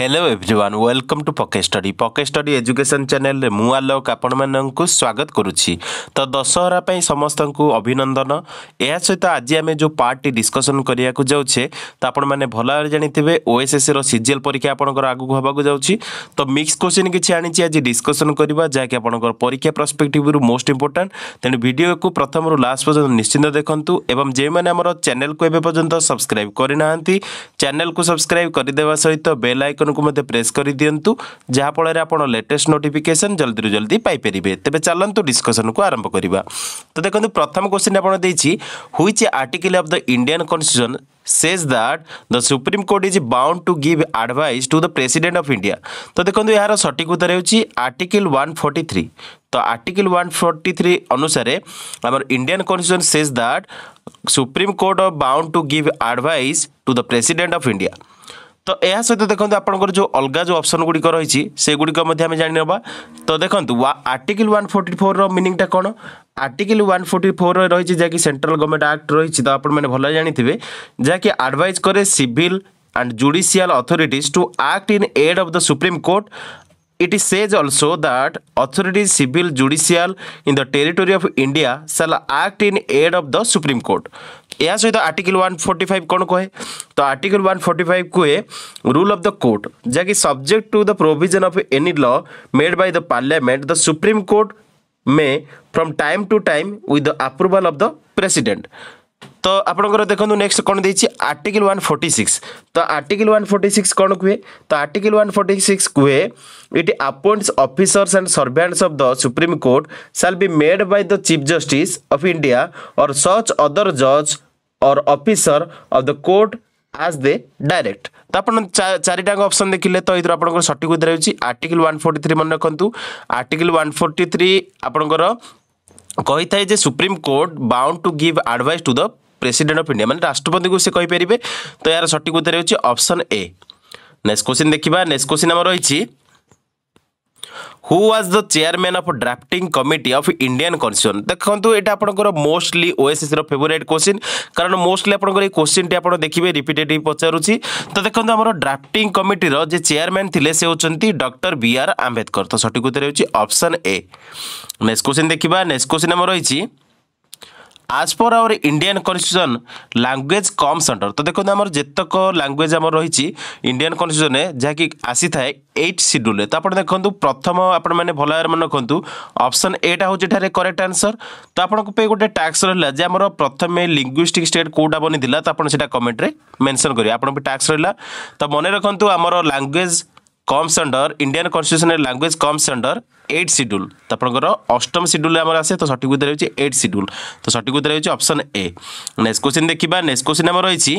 Hello everyone welcome to পকে study পকে study education চ্যানেলে মু আলোক আপনার স্বাগত করুছি তো দশহরা পাই সমস্ত অভিনন্দন এর সহিত আজ আমি যে পার্টটি ডিসকসন করা যাচ্ছে তো আপনার ভালভাবে জাঁথিবে ওএসএসসি সিজিএল পরীক্ষা আপনার আগুক হওয়া যাচ্ছি তো মিক্স কোশ্চিন কিছু আনিছি আজ ডিসকসন করা যাকি আপনার পরীক্ষা প্রসপেক্টিভ্রু মোস্ট ইম্পর্টাট তেমনি ভিডিওকে প্রথম লাস্ট পর্যন্ত নিশ্চিন্ত দেখুন এবং যে আমার চ্যানেল এবে পর্যন্ত সবসক্রাইব করে না চ্যানেল সবসক্রাইব করে দেওয়া সহ বেল আইকন ଆଇକନ୍କୁ ମଧ୍ୟ ପ୍ରେସ୍ କରିଦିଅନ୍ତୁ ଯାହାଫଳରେ ଆପଣ ଲେଟେଷ୍ଟ ନୋଟିଫିକେସନ୍ ଜଲ୍ଦିରୁ ଜଲ୍ଦି ପାଇପାରିବେ ତେବେ ଚାଲନ୍ତୁ ଡିସ୍କସନ୍କୁ ଆରମ୍ଭ କରିବା ତ ଦେଖନ୍ତୁ ପ୍ରଥମ କ୍ୱେଶ୍ଚିନ୍ ଆପଣ ଦେଇଛି which article of the Indian constitution says that the supreme court is bound to give advice to the president of india তো দেখুন এর সঠিক উত্তর হচ্ছে আর্টিকেল 143 তো আর্টিকেল 143 অনুসারে আমার Indian constitution says that supreme court are bound to give advice to the president of india তো ଏହା ସହିତ ଦେଖନ୍ତୁ ଆପଣଙ୍କର ଯେଉଁ ଅଲଗା ଯେଉଁ ଅପସନ୍ ଗୁଡ଼ିକ ରହିଛି ସେଗୁଡ଼ିକ ମଧ୍ୟ ଆମେ ଜାଣିନେବା ତ ଦେଖନ୍ତୁ ଆର୍ଟିକିଲ୍ ୱାନ୍ ଫୋର୍ଟି ଫୋର୍ର ମିନିଂଟା କ'ଣ ଆର୍ଟିକିଲ୍ ୱାନ୍ ଫୋର୍ଟି ଫୋର୍ରେ ରହିଛି ଯାହାକି ସେଣ୍ଟ୍ରାଲ୍ ଗଭର୍ଣ୍ଣମେଣ୍ଟ ଆକ୍ଟ ରହିଛି ତ ଆପଣମାନେ ଭଲ ଜାଣିଥିବେ ଯାହାକି ଆଡ଼ଭାଇଜ୍ କରେ civil and judicial authorities to act in aid of the supreme court It is says also that authorities, civil, judicial in the territory of India shall act in aid of the Supreme Court. ଏହା ସହିତ article one forty five କ'ଣ କହେ ତ article one forty five କୁହେ rule of the court ଯାହାକି subject to the provision of any law made by the parliament the supreme court may from time to time with the approval of the president तो आप देखो next कौन देखिए article one forty six तो article one forty six कौन कहे तो article one forty six कहे ये appoints officers and servants of the supreme court shall be made by the chief justice of India और सच अदर जज और officer of the court आज दे direct तो आप चारिटा अप्सन देखिले तो यूर आप सठिक उदर हो आर्टिकल वन फोर्टी थ्री मन रखुद आर्टिकल वन फोर्टी थ्री आपंकर कही थाए supreme court bound to give advice to the president of India মানে রাষ্ট্রপতিকে সে কইপারে তো এর সঠিক উত্তর হচ্ছে অপশন এ নেক্সট কোশ্চিন দেখা নেক্সট কোশ্চিন আমার রয়েছে who was the chairman of drafting committee of Indian constitution দেখুন এটা আপনার মোস্টলি ওএসএসর ফেভরেট কোশ্চিন কারণ মোস্টলি আপনার এই কোশ্চিনটি আপনার দেখবে রিপিটেটিভ পচারুছি তো দেখুন আমার ড্রাফটিং কমিটির যে চেয়ারম্যান লে সে হচ্ছেন ডক্টর বি আর আম্বেদকর তো সঠিক উত্তর হচ্ছে অপশন এ নেক্সট কোশ্চিন দেখা নেক্সট কোশ্চিন আমার রয়েছে as per our Indian constitution language come under তো দেখুন আমার যেতক ল্যাঙ্গুয়েজ আমার রয়েছে ইন্ডিয়ান কনস্টিট্যুশনে যাকি আসি থাকে এইট সিডুলে তো আপনার দেখুন প্রথম আপনার মানে ভাল ভাবে মনে রাখতু অপসন এটা হচ্ছে এখানে করেক্ট আনসর তো আপনার গোটে ট্যাক্স রহলা যে আমার প্রথমে লিঙ্গুইস্টিক স্টেট কোটা বনিলা তো আপনার সেটা কমেন্টরে মেনশন করি আপনার ট্যাক্স রহলা তো মনে রাখতু আমার ল্যাঙ্গুয়েজ কম সেন্টর ইন্ডিয়ান কনস্টিট্যুশনের language come under eight schedule তো আপনার অষ্টম সিডুল আমার আসে তো সঠিক উত্তর হচ্ছে এইট সিডুল তো সঠিক উত্তর হচ্ছে অপশন এ নেক্সট কোশ্চিন দেখা নেক্সট কোশ্চিন আমার রয়েছে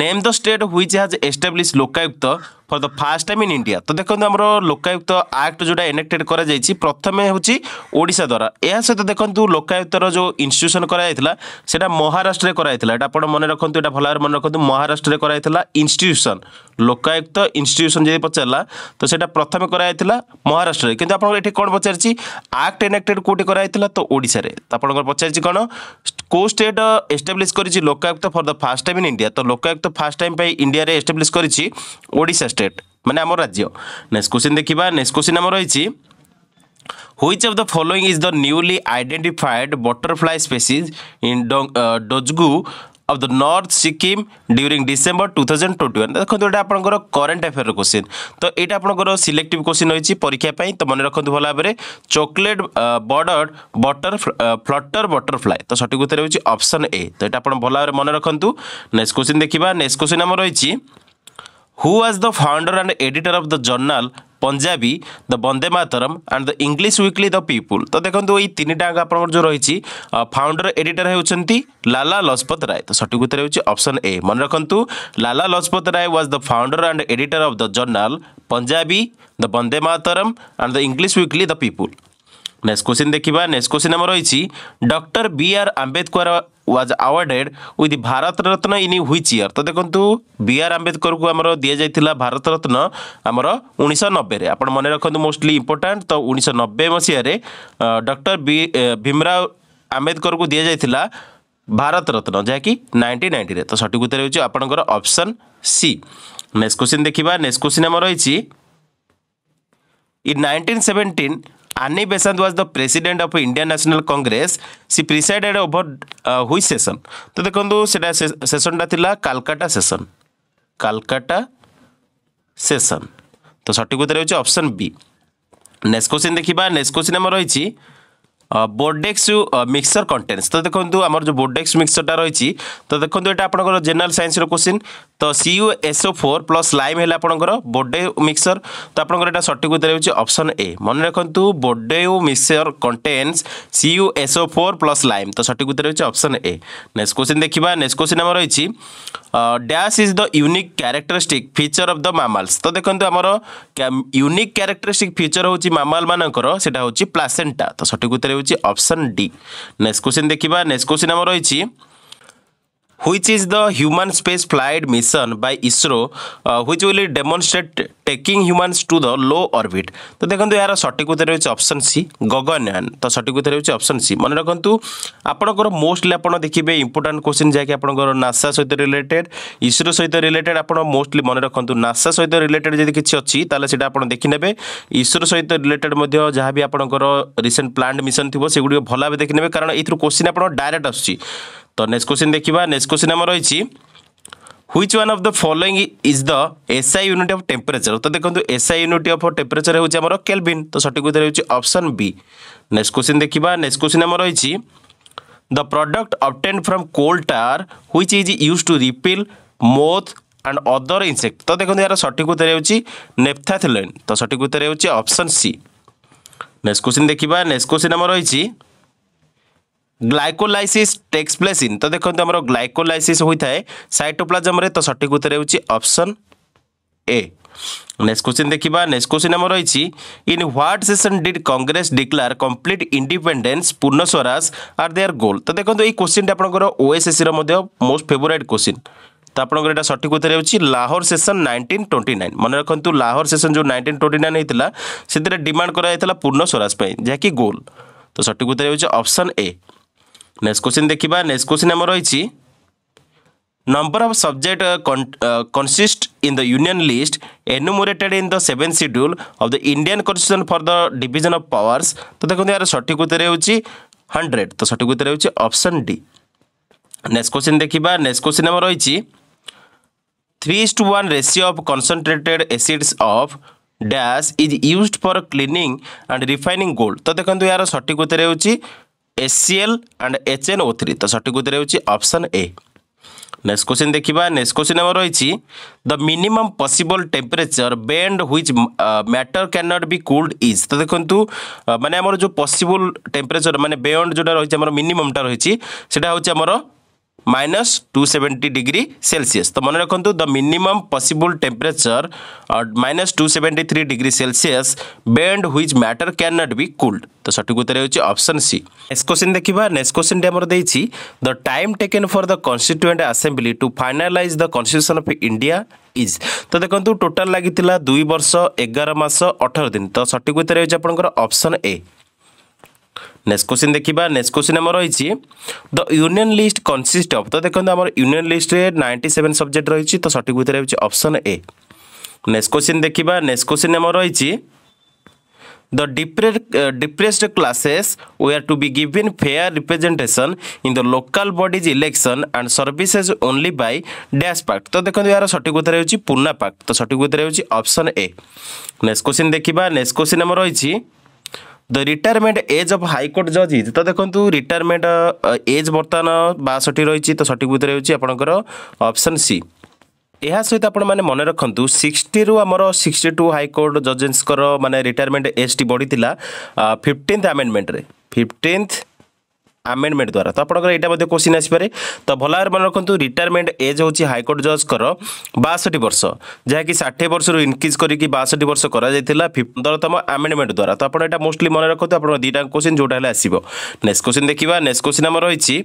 name the state which has establish Lokayukta for the first time in India ତ ଦେଖନ୍ତୁ ଆମର ଲୋକାୟୁକ୍ତ ଆକ୍ଟ ଯେଉଁଟା ଏନେକ୍ଟେଡ୍ କରାଯାଇଛି ପ୍ରଥମେ ହେଉଛି ଓଡ଼ିଶା ଦ୍ୱାରା ଏହା ସହିତ ଦେଖନ୍ତୁ ଲୋକାୟୁକ୍ତର ଯେଉଁ ଇନଷ୍ଟିଟ୍ୟୁସନ୍ କରାଯାଇଥିଲା ସେଇଟା ମହାରାଷ୍ଟ୍ରରେ କରାଯାଇଥିଲା ଏଇଟା ଆପଣ ମନେ ରଖନ୍ତୁ ଏଇଟା ଭଲ ଭାବରେ ମନେ ରଖନ୍ତୁ ମହାରାଷ୍ଟ୍ରରେ କରାଯାଇଥିଲା ଇନଷ୍ଟିଟ୍ୟୁସନ୍ ଲୋକାୟୁକ୍ତ ଇନଷ୍ଟିଟ୍ୟୁସନ୍ ଯଦି ପଚାରିଲା ତ ସେଇଟା ପ୍ରଥମେ କରାଯାଇଥିଲା ମହାରାଷ୍ଟ୍ରରେ କିନ୍ତୁ ଆପଣଙ୍କର ଏଠି କ'ଣ ପଚାରିଛି ଆକ୍ଟ ଏନେକ୍ଟେଡ୍ କେଉଁଠି କରାଯାଇଥିଲା ତ ଓଡ଼ିଶାରେ ତ ଆପଣଙ୍କର ପଚାରିଛି କ'ଣ কেউ স্টেট এস্টাব্লিশ করেছি Lokayukta for the first time in India তো লোকায়ুক্ত ফার্স্ট টাইম পাই ইন্ডিয়ারে এস্টাব্লিশ করেছি ওড়িশা স্টেট মানে আমার রাজ্য নেক্সট কোশ্চিন দেখিবা নেক্সট কোশ্চিন আমার রয়েছে which of the following is the newly identified butterfly species in Dzongu of the North Sikkim during December two thousand twenty one দেখুন এটা আপনার করেন্ট আফেয়ার কোশ্চিন তো এটা আপনার সিলেক্টিভ কোশ্চিন রয়েছে পরীক্ষা পাই তো মনে রাখুন ভালো ভাবে চকোলেট বর্ডর বটর ফ্লটর বটরফ্লাই তো সঠিক উত্তর হচ্ছে অপশন এ তো এটা আপনার ভালো ভাবে মনে রাখুন নেক্সট কোশ্চিন দেখা নেক্সট কোশ্চিন আমার রয়েছে who was the founder and editor of the journal Punjabi the Bande Mataram and the English weekly the People तो देखो ये तीन टाँग आप जो रही फाउंडर एडिटर होती लाला लजपत राय तो सठिक उत्तर ऑप्शन ए मन रखु Lala Lajpat Rai was the founder and editor of the journal Punjabi the Bande Mataram and the English weekly the People next question देखा नेक्स्ट क्वेश्चन आम रही doctor B R Ambedkar was awarded with Bharat Ratna in which year ତ ଦେଖନ୍ତୁ ବିଆର୍ ଆମ୍ବେଦକରଙ୍କୁ ଆମର ଦିଆଯାଇଥିଲା ଭାରତ ରତ୍ନ ଆମର ଉଣେଇଶହ ନବେରେ ଆପଣ ମନେ ରଖନ୍ତୁ ମୋଷ୍ଟଲି ଇମ୍ପୋର୍ଟାଣ୍ଟ ତ ଉଣେଇଶହ ନବେ ମସିହାରେ ଡକ୍ଟର ବି ଭୀମରାଓ ଆମ୍ବେଦକରଙ୍କୁ ଦିଆଯାଇଥିଲା ଭାରତ ରତ୍ନ ଯାହାକି ନାଇଣ୍ଟିନ୍ ନାଇଣ୍ଟିରେ ତ ସଠିକ୍ ଉତ୍ତର ହେଉଛି ଆପଣଙ୍କର ଅପସନ୍ ସି ନେକ୍ସଟ କୋଶ୍ଚିନ୍ ଦେଖିବା ନେକ୍ସଟ କୋଶ୍ଚିନ୍ ଆମର ରହିଛି in 1917 Annie Besant was the president of Indian National Congress. She presided over uh, which session? तो देखो सेटा सेशन टा थिला कलकत्ता सेशन कलकत्ता सेशन तो सठिक उत्तर होचे ऑप्शन बी नेस्कोसिन देखिबा नेस्कोसिन हमर रहिछि বোর্ডেক্স মিক্সচর কন্টেন্টস তো দেখুন আমার যে বোর্ডেক্স মিক্সচরটা রয়েছে তো দেখুন এটা আপনার জেনারেল সাইন্সর কোশ্চিন তো CU SO four plus lime হলে আপনার বোর্ডে মিক্সচর তো আপনার এটা সঠিক উত্তর হচ্ছে অপশন এ মনে রাখতু বোর্ডেও mixture contents CU SO four plus lime তো সঠিক উত্তর হচ্ছে অপশন এ নেক্সট কোশ্চিন দেখবা নেক্সট কোশ্চিন আমার রয়েছে dash is the unique characteristic feature of the mammals তো দেখুন আমার ইউনিক ক্যারেক্টরিস্টিক ফিচর হচ্ছে মামাল মানকর সেটা হচ্ছে প্লাসেন্টা তো সঠিক উত্তর होप्शन डी नेक्स्ट क्वेश्चन देखा नेक्स्ट क्वेश्चन आम रही which is the human space flight mission by ISRO uh, which will demonstrate taking humans to the low orbit তো দেখন্তু এর সঠিক উত্তর হচ্ছে অপশন সি গগনয়ান তো সঠিক উত্তর হচ্ছে অপশন সি মনে রাখন্তু আপনার মোস্টলি আপনার দেখবে ইম্পর্টাট কোশ্চিন যাকে আপনার নাসা সহিত রিলেটেড ইসরো সহিত রিলেটেড আপনার মোস্টলি মনে রাখন্তু নাসা সহিত রিলেটেড যদি কিছু অছি তাহলে সেটা আপনার দেখি নেবে ইসরো সহিত রিলেটেড মধ্যে যা বি আপনার রিসেন্ট প্লান্ট মিশন থিব সেগুলো ভালো ভাবে দেখি নেবে কারণ এইথর কোশ্চিন আপনার ডাইরেক্ট আসছে তো নেক্সট কোশ্চিন ଦେଖିବା ନେକ୍ସଟ କୋଶ୍ଚିନ୍ ଆମର ରହିଛି which one of the following is the SI unit of temperature তো দেখুন এসআই ইউনিট অফ টেম্পরেচর হচ্ছে আমার কেলভিন তো সঠিক উত্তর হচ্ছে অপশন বি নেক্সট কোশ্চিন দেখা নেক্সট কোশ্চিন আমার রয়েছে the product obtained from coal tar which is use to repel moth and other insect তো দেখুন এর সঠিক উত্তর হচ্ছে নেপথাথিলেন তো সঠিক উত্তর হচ্ছে অপশন সি নেক্সট কোশ্চিন দেখা নেক্সট কোশ্চিন আমার রয়েছে গ্লাইকোলাইসিস টেক্স প্লেস ইন তো দেখুন আমার গ্লাইকোলাইসিস হয়ে সাইটোপ্লাজমে তো সঠিক উত্তর হচ্ছে অপশন এ নেক্সট কোশ্চিন দেখা নেক্সট কোশ্চিন আমার রয়েছে in what session did Congress declare complete independence Purna Swaraj আর দেয়ার গোল তো দেখুন এই কোশ্চিনটা আপনার ওএসএসি মধ্যে মোস্ট ফেভোরাইট কোশ্চিন তো আপনার এটা সঠিক উত্তর হচ্ছে Lahore session nineteen twenty nine মনে রাখতু লাহোর সেসন যে নাইনটিন টোয়েন্টি নাইন হয়েছিল সেটি ডিমান্ড করা হয়েছিল পূর্ণ স্বরাজ যা কি গোল তো সঠিক উত্তর হচ্ছে অপশন এ ନେକ୍ସଟ କ୍ୱେଶ୍ଚିନ୍ ଦେଖିବା ନେକ୍ସଟ କ୍ୱେଶ୍ଚିନ୍ ଆମର ରହିଛି number of subject consist in the union list enumerated in the seven schedule of the Indian constitution for the division of powers ତ ଦେଖନ୍ତୁ ଏହାର ସଠିକ୍ ଉତ୍ତର ହେଉଛି ହଣ୍ଡ୍ରେଡ଼ ତ ସଠିକ୍ ଉତ୍ତର ହେଉଛି ଅପସନ୍ ଡି ନେକ୍ସଟ କ୍ୱେଶ୍ଚିନ୍ ଦେଖିବା ନେକ୍ସଟ କ୍ୱେଶ୍ଚିନ୍ ଆମର ରହିଛି three is to one ratio of concentrated acids of dash is used for cleaning and refining gold তো দেখুন এর সঠিক উত্তর হচ্ছে HCL and H N O three তো সঠিক উত্তর হচ্ছে অপশন এ নেক্সট কোশ্চিন দেখবা নেক্সট কোশ্চিন আমার রয়েছে the minimum possible temperature beyond which matter can not be cooled is তো দেখুন মানে আমার যে পসিবল টেম্পরেচর মানে বেন্ড যেটা রয়েছে আমার মিনিমমটা রয়েছে সেটা হচ্ছে আমার minus two seventy degree Celsius তো মনে রাখতু the minimum possible temperature minus two seventy three degree Celsius beyond which matter can not be cooled তো সঠিক উত্তর হচ্ছে অপশন সি নেক্সট কোশ্চিন দেখা নেক্সট কোশ্চিনটি আমার দিয়েছি the time taken for the constituent assembly to finalise the constitution of India is তো দেখুন টোটাল লাগিলা দুই বর্ষ এগার মাস অঠর দিন তো সঠিক উত্তর হচ্ছে আপনার অপশন এ নেক্সট কোশ্চিন দেখিবা নেক্সট কোশ্চিন আমার রয়েছে the union list consist of তো দেখুন আমার ইউনিয়ন লিষ্টে নাইনটি সেভেন সবজেক্ট রয়েছে তো সঠিক ভিতরে হচ্ছে অপশন এ নেক্সট কোশ্চিন দেখিবা নেক্সট কোশ্চিন আমার রয়েছে the depressed, uh, depressed classes were to be given fair representation in the local bodies election and services only by dash pact তো দেখুন এর সঠিক উত্তর হচ্ছে পুনা pact তো সঠিক উত্তর হচ্ছে অপশন এ নেক্সট কোশ্চিন দেখিবা নেক্সট কোশ্চিন আমার রয়েছে the retirement age of high court ଜଜ୍ ଇଜ୍ ତ ଦେଖନ୍ତୁ ରିଟାୟାରମେଣ୍ଟ ଏଜ୍ ବର୍ତ୍ତମାନ ବାଷଠି ରହିଛି ତ ସଠିକ୍ ଭିତରେ ହେଉଛି ଆପଣଙ୍କର ଅପସନ୍ ସି ଏହା ସହିତ ଆପଣମାନେ ମନେ ରଖନ୍ତୁ ସିକ୍ସଟିରୁ ଆମର ସିକ୍ସଟି ଟୁ ହାଇକୋର୍ଟ ଜଜେସ୍ଙ୍କର ମାନେ ରିଟାୟାରମେଣ୍ଟ ଏଜ୍ଟି ବଢ଼ିଥିଲା ଫିଫ୍ଟିନ୍ଥ ଆମେଣ୍ଡମେଣ୍ଟରେ ଫିଫ୍ଟିନ୍ଥ ଆମେଣ୍ଡମେଣ୍ଟ ଦ୍ୱାରା ତ ଆପଣଙ୍କର ଏଇଟା ମଧ୍ୟ କୋଶ୍ଚିନ୍ ଆସିପାରେ ତ ଭଲ ଭାବରେ ମନେ ରଖନ୍ତୁ ରିଟାୟାରମେଣ୍ଟ ଏଜ୍ ହେଉଛି ହାଇକୋର୍ଟ ଜଜ୍ଙ୍କର ବାଷଠି ବର୍ଷ ଯାହାକି ଷାଠିଏ ବର୍ଷରୁ ଇନକ୍ରିଜ୍ କରିକି ବାଷଠି ବର୍ଷ କରାଯାଇଥିଲା ପନ୍ଦରତମ ଆମେଣ୍ଡମେଣ୍ଟ ଦ୍ୱାରା ତ ଆପଣ ଏଇଟା ମୋଷ୍ଟଲି ମନେ ରଖନ୍ତୁ ଆପଣ ଦୁଇଟା କୋଶ୍ଚିନ୍ ଯେଉଁଟା ହେଲେ ଆସିବ ନେକ୍ସଟ କୋଶ୍ଚିନ୍ ଦେଖିବା ନେକ୍ସଟ କୋଶ୍ଚିନ୍ ଆମର ରହିଛି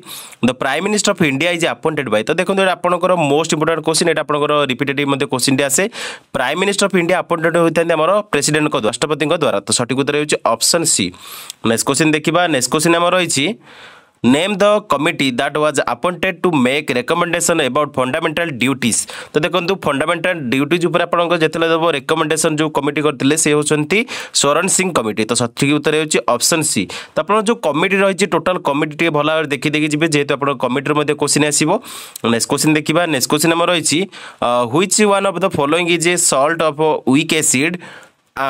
the prime minister of India is appointed by ତ ଦେଖନ୍ତୁ ଏଇଟା ଆପଣଙ୍କର ମୋଷ୍ଟ ଇମ୍ପୋର୍ଟାଣ୍ଟ କୋଶ୍ଚିନ୍ ଏଇଟା ଆପଣଙ୍କର ରିପିଟେଟିଭ୍ ମଧ୍ୟ କୋଶ୍ଚିନ୍ଟି ଆସେ prime minister of India appointed ହୋଇଥାନ୍ତି ଆମର ପ୍ରେସିଡେଣ୍ଟଙ୍କ ରାଷ୍ଟ୍ରପତିଙ୍କ ଦ୍ୱାରା ତ ସଠିକ୍ ଉତ୍ତର ହେଉଛି ଅପସନ୍ ସି ନେକ୍ସଟ କୋଶ୍ଚିନ୍ ଦେଖିବା ନେକ୍ସଟ କୋଶ୍ଚିନ୍ ଆମର ରହିଛି name the committee that was appointed to make recommendation about fundamental duties তো দেখন্তু fundamental duties উপরে আপনাଙ୍କ যেতলে দেব recommendation যে কমিটি করতিলে সে হচ্ছন্তি শরণ সিং কমিটি তো সঠিক উত্তর হচ্ছে অপশন সি তো আপনার যে কমিটি রয়েছে টোটাল কমিটি টিকে ভালো ভাবে দেখি দেখি যাবে যেহেতু আপনার কমিটির মধ্যে কোশ্চিন আসব নেক্সট কোশ্চিন দেখিবা নেক্সট কোশ্চিন আমার রয়েছে which one of the following is a salt of weak acid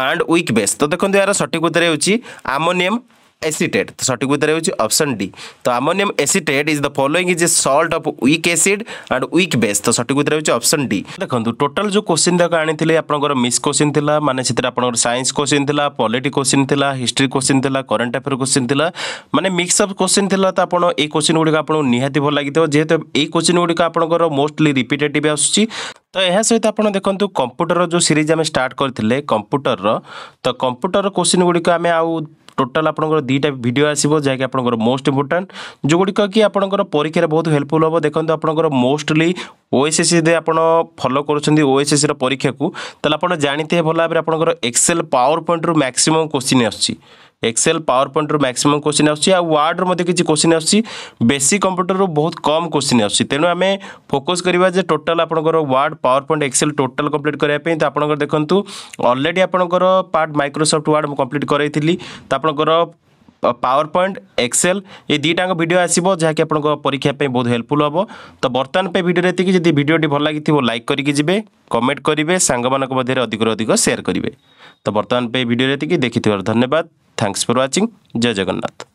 and weak base তো দেখুন এর সঠিক উত্তর হচ্ছে আমোনিয়াম एसीटेट तो सठिक उत्तर हो डी तो ammonium acetate is the following is a salt of weak acid and weak base तो सठिक उत्तर हो डी देखो टोटाल जो क्वेश्चन तक आनी आपंकर मिस क्वेश्चन थी मैंने से सैंस क्वेश्चन था पॉलीट क्वेश्चन थी हिस्ट्री क्वेश्चन थी करेन्ट अफेयर क्वेश्चन था मैंने मिक्सअप क्वेश्चन थी तो आप ये क्वेश्चन गुड़िक आपको निहाती भल लगी जेहेतु ये क्वेश्चन गुड़िक आपंकर मोस्टली रिपिटेटिव आसूँ तो ଏହା ସହିତ ଆପଣ ଦେଖନ୍ତୁ କମ୍ପ୍ୟୁଟର ଯେଉଁ ସିରିଜ୍ ଆମେ ଷ୍ଟାର୍ଟ କରିଥିଲେ कंप्यूटर ତ କମ୍ପ୍ୟୁଟର କୋଶ୍ଚିନ୍ ଗୁଡ଼ିକ ଆମେ ଆଉ ଟୋଟାଲ ଆପଣଙ୍କର ଦୁଇଟା ଭିଡ଼ିଓ ଆସିବ ଯାହାକି ଆପଣଙ୍କର ମୋଷ୍ଟ ଇମ୍ପୋର୍ଟାଣ୍ଟ ଯେଉଁଗୁଡ଼ିକ କି ଆପଣଙ୍କର ପରୀକ୍ଷାରେ ବହୁତ ହେଲ୍ପଫୁଲ୍ ହେବ ଦେଖନ୍ତୁ ଆପଣଙ୍କର ମୋଷ୍ଟଲି ଓଏସ୍ଏସ୍ସି ଯଦି ଆପଣ ଫଲୋ କରୁଛନ୍ତି ଓଏସ୍ଏସ୍ସିର ପରୀକ୍ଷାକୁ ତାହେଲେ ଆପଣ ଜାଣିଥିବେ ଭଲ ଭାବରେ ଆପଣଙ୍କର ଏକ୍ସେଲ୍ ପାୱାର ପଏଣ୍ଟରୁ ମ୍ୟାକ୍ସିମମ୍ କୋଶ୍ଚିନ୍ ଆସୁଛି এক্সেল পাওয়ার পয়েন্টর ম্যাক্সিমম কোশ্চিন আসছে আর্ডর মধ্যে কিছু কোশ্চিন আসছে বেসিক কম্পুটর বহু কম কোশ্চিন আসছে তেমন আমি ফোকস করা যে টোটাল আপনার word power point excel total complete করা তো আপনার দেখুন অলরেডি আপনার পার্ট মাইক্রোসফট ওয়ার্ড কমপ্লিট করাইলি তো আপনার ପାୱାର ପଏଣ୍ଟ ଏକ୍ସେଲ ଏ ଦୁଇଟାଙ୍କ ଭିଡ଼ିଓ ଆସିବ ଯାହାକି ଆପଣଙ୍କ ପରୀକ୍ଷା ପାଇଁ ବହୁତ ହେଲ୍ପଫୁଲ୍ ହେବ ତ ବର୍ତ୍ତମାନ ପାଇଁ ଭିଡ଼ିଓରେ ଏତିକି ଯଦି ଭିଡ଼ିଓଟି ଭଲ ଲାଗିଥିବ ଲାଇକ୍ କରିକି ଯିବେ କମେଣ୍ଟ କରିବେ ସାଙ୍ଗମାନଙ୍କ ମଧ୍ୟରେ ଅଧିକରୁ ଅଧିକ ସେୟାର କରିବେ ତ ବର୍ତ୍ତମାନ ପାଇଁ ଭିଡ଼ିଓରେ ଏତିକି ଦେଖିଥିବାରୁ ଧନ୍ୟବାଦ ଥ୍ୟାଙ୍କସ୍ ଫର୍ ୱାଚିଂ ଜୟ ଜଗନ୍ନାଥ